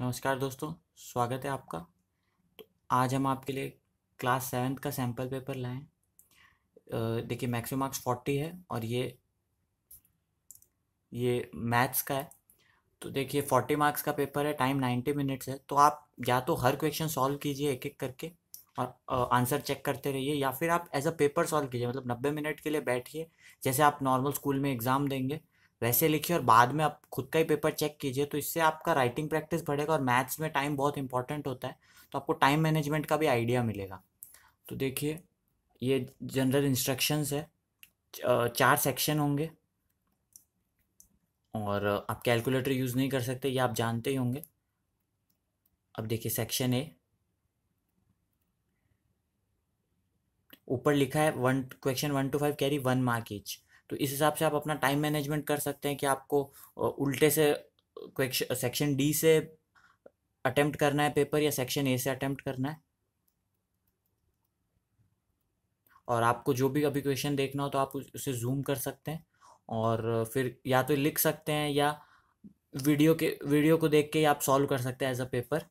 नमस्कार दोस्तों स्वागत है आपका तो आज हम आपके लिए क्लास सेवन्थ का सैम्पल पेपर लाएँ देखिए मैक्सिमम मार्क्स फोर्टी है और ये ये मैथ्स का है तो देखिए फोर्टी मार्क्स का पेपर है टाइम नाइन्टी मिनट्स है तो आप या तो हर क्वेश्चन सॉल्व कीजिए एक एक करके और आंसर चेक करते रहिए या फिर आप एज अ पेपर सॉल्व कीजिए मतलब नब्बे मिनट के लिए बैठिए जैसे आप नॉर्मल स्कूल में एग्ज़ाम देंगे वैसे लिखिए और बाद में आप खुद का ही पेपर चेक कीजिए तो इससे आपका राइटिंग प्रैक्टिस बढ़ेगा और मैथ्स में टाइम बहुत इंपॉर्टेंट होता है तो आपको टाइम मैनेजमेंट का भी आइडिया मिलेगा तो देखिए ये जनरल इंस्ट्रक्शंस है चार सेक्शन होंगे और आप कैलकुलेटर यूज़ नहीं कर सकते ये आप जानते ही होंगे अब देखिए सेक्शन ए ऊपर लिखा है one question one to five carry one mark each तो इस हिसाब से आप अपना टाइम मैनेजमेंट कर सकते हैं कि आपको उल्टे से सेक्शन डी से अटेम्प्ट करना है पेपर या सेक्शन ए से अटेम्प्ट करना है और आपको जो भी अभी क्वेश्चन देखना हो तो आप उसे जूम कर सकते हैं और फिर या तो लिख सकते हैं या वीडियो के वीडियो को देख के आप सॉल्व कर सकते हैं एज अ पेपर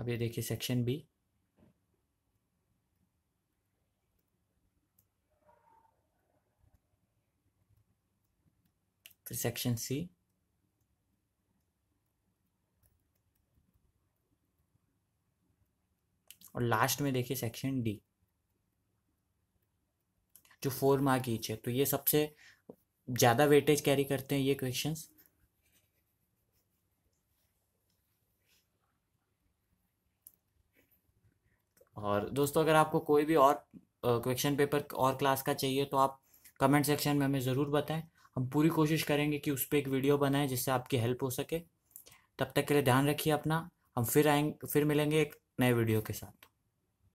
अब ये देखिए सेक्शन बी फिर सेक्शन सी और लास्ट में देखिए सेक्शन डी जो फोर मार्क ईच है तो ये सबसे ज़्यादा वेटेज कैरी करते हैं ये क्वेश्चंस और दोस्तों अगर आपको कोई भी और क्वेश्चन पेपर और क्लास का चाहिए तो आप कमेंट सेक्शन में हमें ज़रूर बताएं हम पूरी कोशिश करेंगे कि उस पर एक वीडियो बनाएं जिससे आपकी हेल्प हो सके तब तक के लिए ध्यान रखिए अपना हम फिर आएंगे फिर मिलेंगे एक नए वीडियो के साथ